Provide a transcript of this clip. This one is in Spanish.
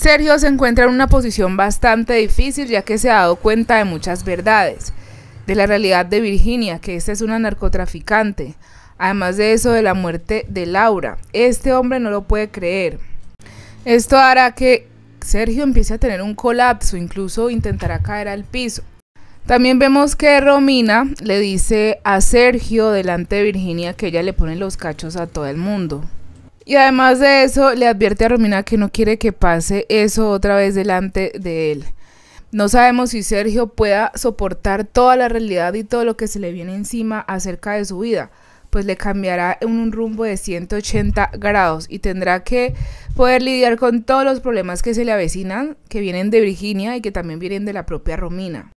Sergio se encuentra en una posición bastante difícil ya que se ha dado cuenta de muchas verdades, de la realidad de Virginia, que esta es una narcotraficante, además de eso de la muerte de Laura. Este hombre no lo puede creer. Esto hará que Sergio empiece a tener un colapso, incluso intentará caer al piso. También vemos que Romina le dice a Sergio delante de Virginia que ella le pone los cachos a todo el mundo. Y además de eso, le advierte a Romina que no quiere que pase eso otra vez delante de él. No sabemos si Sergio pueda soportar toda la realidad y todo lo que se le viene encima acerca de su vida, pues le cambiará en un rumbo de 180 grados y tendrá que poder lidiar con todos los problemas que se le avecinan, que vienen de Virginia y que también vienen de la propia Romina.